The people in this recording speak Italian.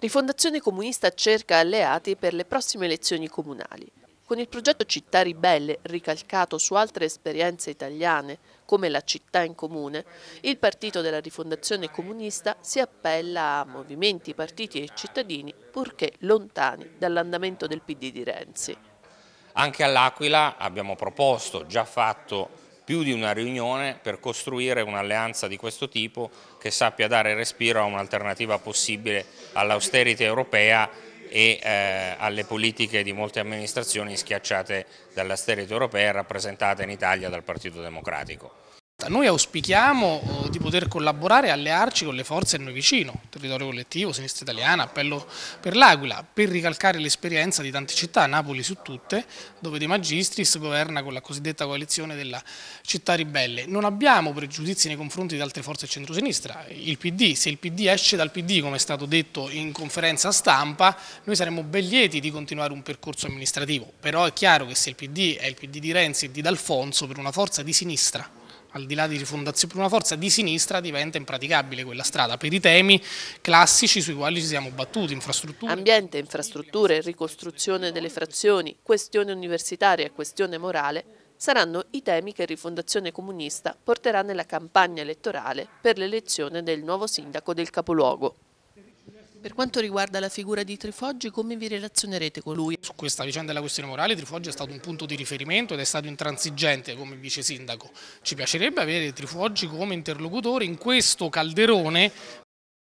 Rifondazione Comunista cerca alleati per le prossime elezioni comunali. Con il progetto Città Ribelle, ricalcato su altre esperienze italiane, come la città in comune, il partito della rifondazione comunista si appella a movimenti, partiti e cittadini, purché lontani dall'andamento del PD di Renzi. Anche all'Aquila abbiamo proposto, già fatto più di una riunione per costruire un'alleanza di questo tipo che sappia dare respiro a un'alternativa possibile all'austerity europea e eh, alle politiche di molte amministrazioni schiacciate dall'austerity europea e rappresentate in Italia dal Partito Democratico. Noi auspichiamo eh, di poter collaborare e allearci con le forze a noi vicino, territorio collettivo, sinistra italiana, appello per l'Aquila, per ricalcare l'esperienza di tante città, Napoli su tutte, dove De Magistris governa con la cosiddetta coalizione della città ribelle. Non abbiamo pregiudizi nei confronti di altre forze centrosinistra, il PD, se il PD esce dal PD, come è stato detto in conferenza stampa, noi saremmo ben lieti di continuare un percorso amministrativo, però è chiaro che se il PD è il PD di Renzi e di D'Alfonso, per una forza di sinistra al di là di rifondazione per una forza di sinistra diventa impraticabile quella strada per i temi classici sui quali ci siamo battuti, infrastrutture. Ambiente, infrastrutture, ricostruzione delle frazioni, questione universitaria e questione morale saranno i temi che Rifondazione Comunista porterà nella campagna elettorale per l'elezione del nuovo sindaco del capoluogo. Per quanto riguarda la figura di Trifoggi, come vi relazionerete con lui? Su questa vicenda della questione morale, Trifoggi è stato un punto di riferimento ed è stato intransigente come vice sindaco. Ci piacerebbe avere Trifoggi come interlocutore in questo calderone